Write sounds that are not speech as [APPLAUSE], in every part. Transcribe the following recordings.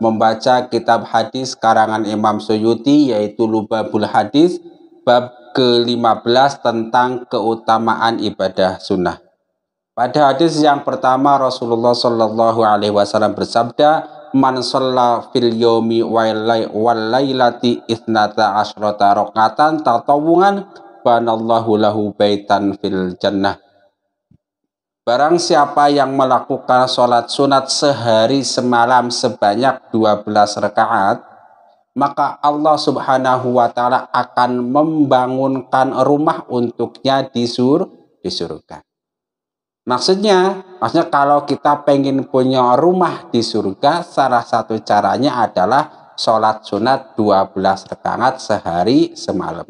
membaca kitab hadis karangan Imam Suyuti yaitu Lubabul Hadis bab ke-15 tentang keutamaan ibadah sunnah. Pada hadis yang pertama Rasulullah Shallallahu Alaihi Wasallam bersabda, "Man fil yomi wal lailati isnata asrota rokatan tatawungan, banallahu lahu baitan fil jannah." Barang siapa yang melakukan sholat sunat sehari semalam sebanyak 12 rekaat, maka Allah subhanahu wa ta'ala akan membangunkan rumah untuknya di, sur, di surga. Maksudnya, maksudnya kalau kita pengen punya rumah di surga, salah satu caranya adalah sholat sunat 12 rekaat sehari semalam.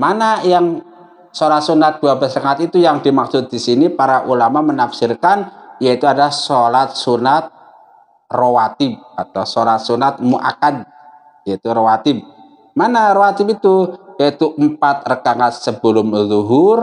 Mana yang sholat sunat 12 rakaat itu yang dimaksud di sini para ulama menafsirkan yaitu ada sholat sunat rawatib atau sholat sunat muakad yaitu rawatib mana rawatib itu yaitu empat rekangat sebelum zuhur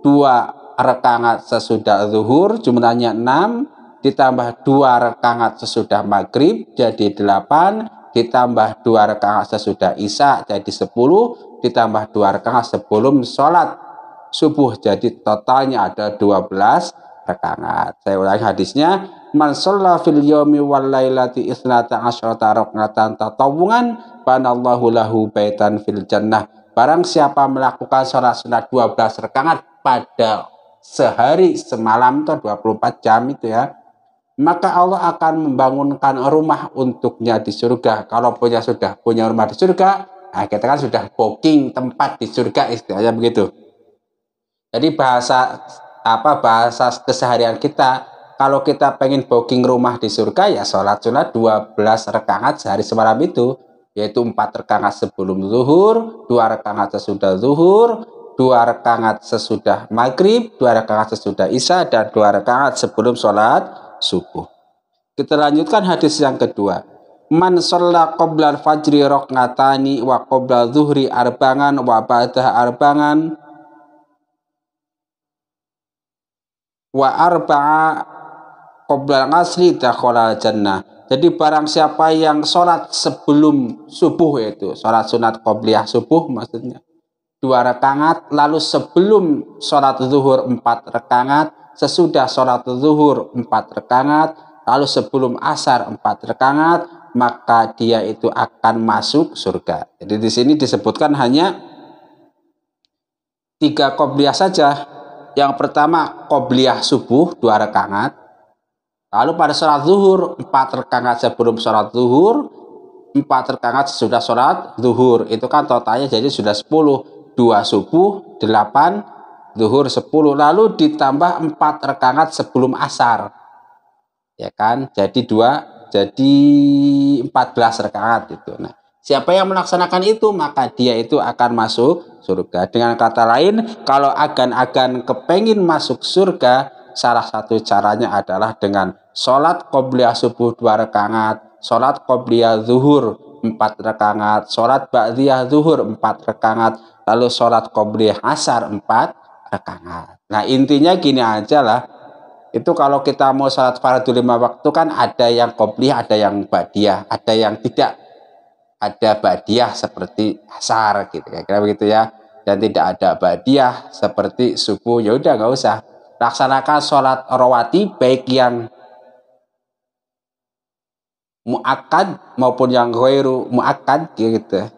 dua rekangat sesudah zuhur jumlahnya enam ditambah dua rekangat sesudah maghrib jadi delapan ditambah dua rekangat sesudah isya jadi sepuluh ditambah dua rekangat sebelum sholat subuh. Jadi totalnya ada 12 rakaat. Saya ulangi hadisnya, man shalla fil yaumi wal lailati isnata asyrata raka'atan tatawwuan banallahu lahu baitan fil jannah. Barang siapa melakukan sholat sunat 12 rakaat pada sehari semalam atau 24 jam itu ya, maka Allah akan membangunkan rumah untuknya di surga. Kalau punya sudah punya rumah di surga, nah kita kan sudah booking tempat di surga istilahnya begitu. Jadi bahasa apa bahasa keseharian kita kalau kita pengen booking rumah di surga ya sholat sunat 12 rekangat sehari semalam itu yaitu 4 rekangat sebelum zuhur, 2 rekangat sesudah zuhur, 2 rekangat sesudah maghrib, 2 rekangat sesudah isya dan 2 rekangat sebelum sholat subuh. Kita lanjutkan hadis yang kedua. Man sholla qoblal fajri roknatani wa qoblal zuhri arbangan wa ba'dah arbangan wa arba'a qoblal asli dakhala jannah. Jadi barang siapa yang sholat sebelum subuh itu, sholat sunat qobliyah subuh maksudnya, dua rekangat, lalu sebelum sholat zuhur empat rekangat, sesudah sholat zuhur empat rekangat, lalu sebelum asar empat rekangat, maka dia itu akan masuk surga. Jadi di sini disebutkan hanya tiga qobliyah saja, yang pertama kobliyah subuh dua rekangat, Lalu pada sholat zuhur empat rekangat sebelum sholat zuhur, empat rekangat sudah sholat zuhur. Itu kan totalnya jadi sudah sepuluh Dua subuh, delapan zuhur sepuluh lalu ditambah empat rekangat sebelum asar. Ya kan? Jadi dua jadi empat belas rekangat itu. Nah, Siapa yang melaksanakan itu, maka dia itu akan masuk surga. Dengan kata lain, kalau agan-agan kepengin masuk surga, salah satu caranya adalah dengan sholat qobliyah subuh dua rekangat, sholat qobliyah zuhur empat rekangat, sholat ba'diyah zuhur empat rekangat, lalu sholat qobliyah asar empat rekangat. Nah intinya gini aja lah, itu kalau kita mau sholat fardu lima waktu kan ada yang qobliyah, ada yang ba'diyah, ada yang tidak ada badiah seperti asar gitu ya kira begitu ya dan tidak ada badiah seperti subuh ya udah nggak usah laksanakan sholat rawati baik yang muakad maupun yang ghairu muakad gitu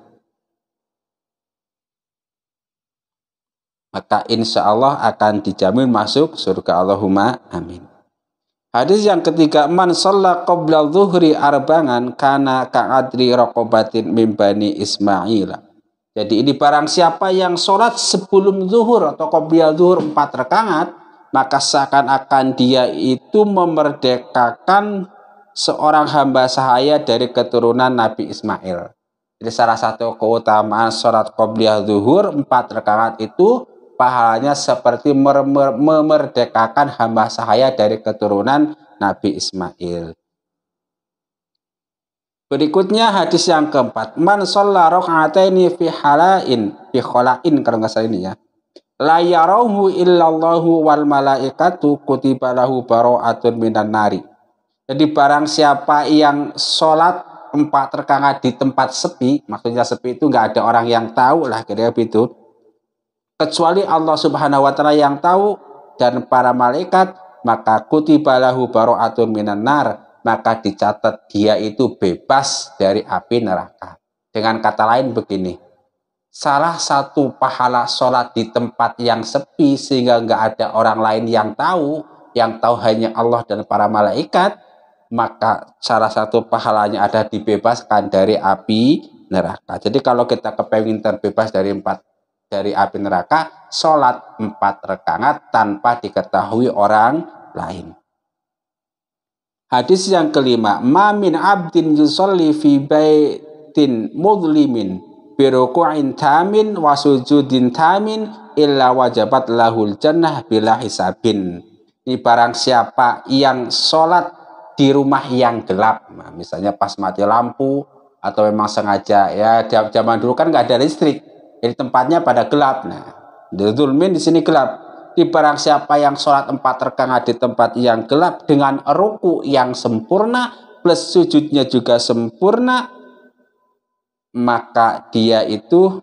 maka insya Allah akan dijamin masuk surga Allahumma amin Hadis yang ketiga, man sholat qabla zuhri arbangan kana ka'adri rokobatin mimbani Ismail. Jadi ini barang siapa yang sholat sebelum zuhur atau qabla zuhur empat terkangat, maka seakan-akan dia itu memerdekakan seorang hamba sahaya dari keturunan Nabi Ismail. Jadi salah satu keutamaan sholat qabla zuhur empat rakaat itu pahalanya seperti memerdekakan hamba sahaya dari keturunan Nabi Ismail. Berikutnya hadis yang keempat. Man sholla rok'ataini fi halain, fi kholain kalau nggak salah ini ya. La yarahu illallahu wal malaikatu kutiba lahu baro'atun minan nari. Jadi barang siapa yang sholat empat terkangat di tempat sepi, maksudnya sepi itu nggak ada orang yang tahu lah kira-kira itu kecuali Allah Subhanahu wa taala yang tahu dan para malaikat maka kutibalahu baro'atun minan nar maka dicatat dia itu bebas dari api neraka. Dengan kata lain begini, salah satu pahala sholat di tempat yang sepi sehingga nggak ada orang lain yang tahu, yang tahu hanya Allah dan para malaikat, maka salah satu pahalanya ada dibebaskan dari api neraka. Jadi kalau kita kepengen terbebas dari empat dari api neraka sholat empat rekangat tanpa diketahui orang lain. Hadis yang kelima, mamin abdin yusolli fi baitin mudlimin biruku'in tamin wasujudin tamin illa wajabat lahul jannah bila hisabin. Ini barang siapa yang sholat di rumah yang gelap, nah, misalnya pas mati lampu atau memang sengaja ya zaman dulu kan nggak ada listrik, jadi tempatnya pada gelap. Nah, Dzulmin di sini gelap. Di barang siapa yang sholat empat rakaat di tempat yang gelap dengan ruku yang sempurna plus sujudnya juga sempurna maka dia itu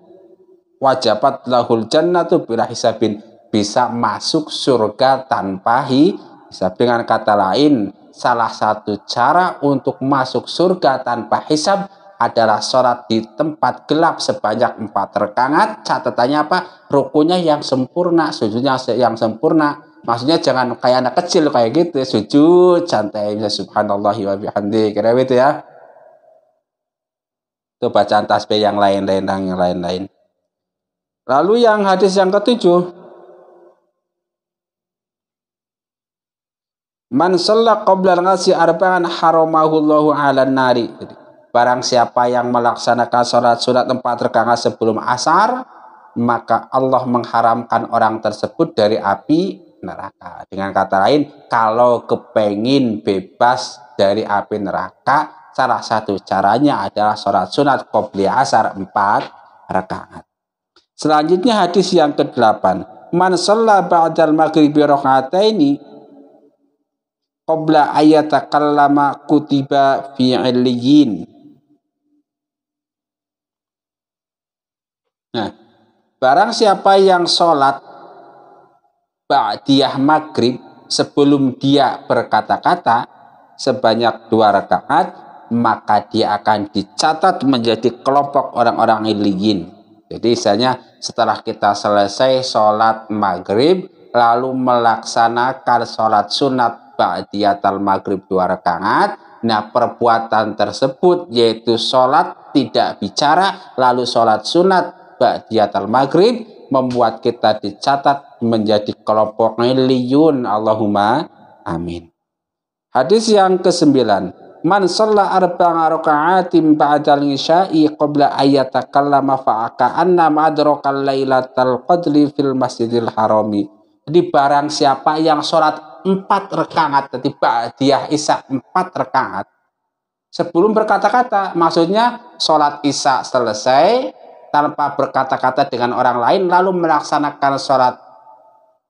wajabat lahul jannatu bila hisabin bisa masuk surga tanpa hisab dengan kata lain salah satu cara untuk masuk surga tanpa hisab adalah sholat di tempat gelap sebanyak empat terkangat Catatannya apa? Rukunya yang sempurna, sujudnya yang sempurna. Maksudnya jangan kayak anak kecil kayak gitu, sujud santai bisa subhanallah wa bihamdi. Kira gitu ya. Itu bacaan tasbih yang lain-lain yang lain-lain. Lalu yang hadis yang ketujuh, Man sholla qabla al-ghasli arba'an haramahullahu nari. Barang siapa yang melaksanakan sholat sunat tempat rakaat sebelum asar, maka Allah mengharamkan orang tersebut dari api neraka. Dengan kata lain, kalau kepengin bebas dari api neraka, salah satu caranya adalah sholat sunat kopli asar empat rakaat. Selanjutnya hadis yang ke-8 man shalla ba'dal maghribi raka'ataini qabla kallama kutiba fi illiyin Nah, barang siapa yang sholat ba'diyah maghrib sebelum dia berkata-kata sebanyak dua rakaat, maka dia akan dicatat menjadi kelompok orang-orang iliyin. Jadi misalnya setelah kita selesai sholat maghrib, lalu melaksanakan sholat sunat al maghrib dua rakaat, Nah, perbuatan tersebut yaitu sholat tidak bicara, lalu sholat sunat ba'diyatal maghrib membuat kita dicatat menjadi kelompok liyun Allahumma amin hadis yang kesembilan man sholla arba'a raka'atin ba'dal isya'i qabla ayatakallama fa'aka'anna ma'adrakal lailatal qadri fil masjidil harami Di barang siapa yang sholat empat rekaat, tadi ba'diyah isya empat rekaat, sebelum berkata-kata maksudnya sholat isya selesai tanpa berkata-kata dengan orang lain lalu melaksanakan sholat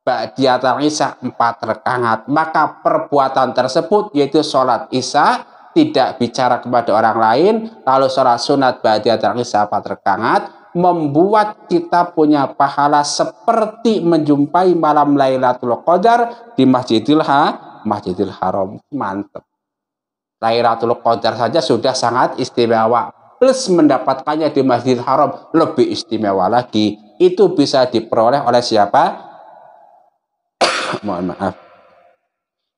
Ba'diyatul Isya empat terkangat maka perbuatan tersebut yaitu sholat Isya tidak bicara kepada orang lain lalu sholat sunat Ba'diyatul Isya empat terkangat membuat kita punya pahala seperti menjumpai malam Lailatul Qadar di Masjidil Ha, Masjidil Haram. Mantap. Lailatul Qadar saja sudah sangat istimewa plus mendapatkannya di Masjid Haram lebih istimewa lagi. Itu bisa diperoleh oleh siapa? [COUGHS] Mohon maaf.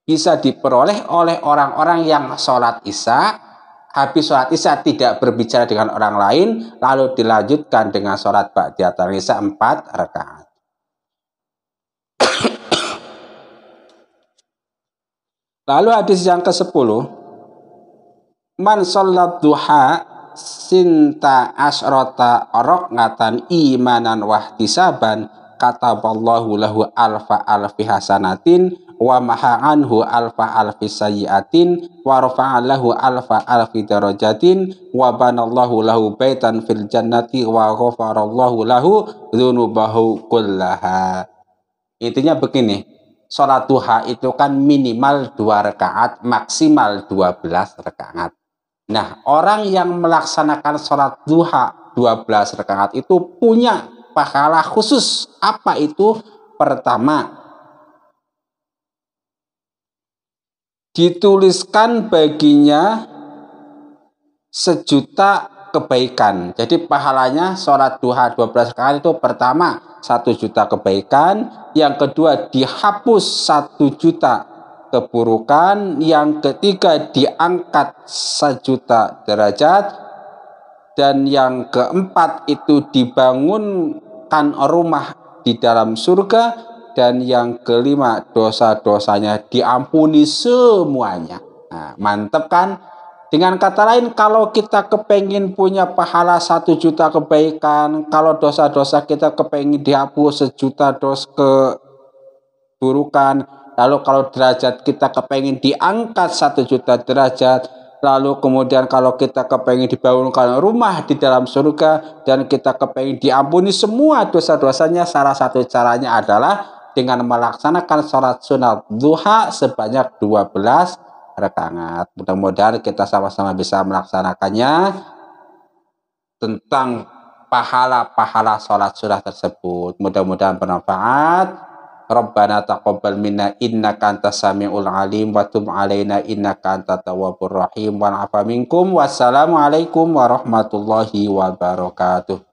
Bisa diperoleh oleh orang-orang yang sholat isya, habis sholat isya tidak berbicara dengan orang lain, lalu dilanjutkan dengan sholat ba'diyatul isya empat rakaat. [COUGHS] lalu hadis yang ke-10, Man sholat duha sinta asrota rokatan imanan wahtisaban Allahu lahu alfa alfi hasanatin wa maha anhu alfa alfi sayyatin wa rafa'alahu alfa alfi darajatin wa banallahu lahu baitan fil jannati wa ghafarallahu lahu dzunubahu kullaha intinya begini sholat duha itu kan minimal dua rakaat maksimal 12 rakaat Nah, orang yang melaksanakan sholat duha 12 rakaat itu punya pahala khusus. Apa itu? Pertama, dituliskan baginya sejuta kebaikan. Jadi pahalanya sholat duha 12 rakaat itu pertama satu juta kebaikan, yang kedua dihapus satu juta keburukan yang ketiga diangkat sejuta derajat dan yang keempat itu dibangunkan rumah di dalam surga dan yang kelima dosa-dosanya diampuni semuanya nah, mantep kan dengan kata lain, kalau kita kepengin punya pahala satu juta kebaikan, kalau dosa-dosa kita kepengin dihapus sejuta dos keburukan, Lalu kalau derajat kita kepengen diangkat satu juta derajat, lalu kemudian kalau kita kepengen dibangunkan rumah di dalam surga dan kita kepengen diampuni semua dosa-dosanya salah satu caranya adalah dengan melaksanakan sholat sunat duha sebanyak 12 rekangat. mudah-mudahan kita sama-sama bisa melaksanakannya tentang pahala-pahala sholat sunat tersebut mudah-mudahan bermanfaat Rabbana taqabbal minna innaka antas samiul alim wa tub alaina innaka antat tawwabur rahim wa afa minkum wassalamu alaikum warahmatullahi wabarakatuh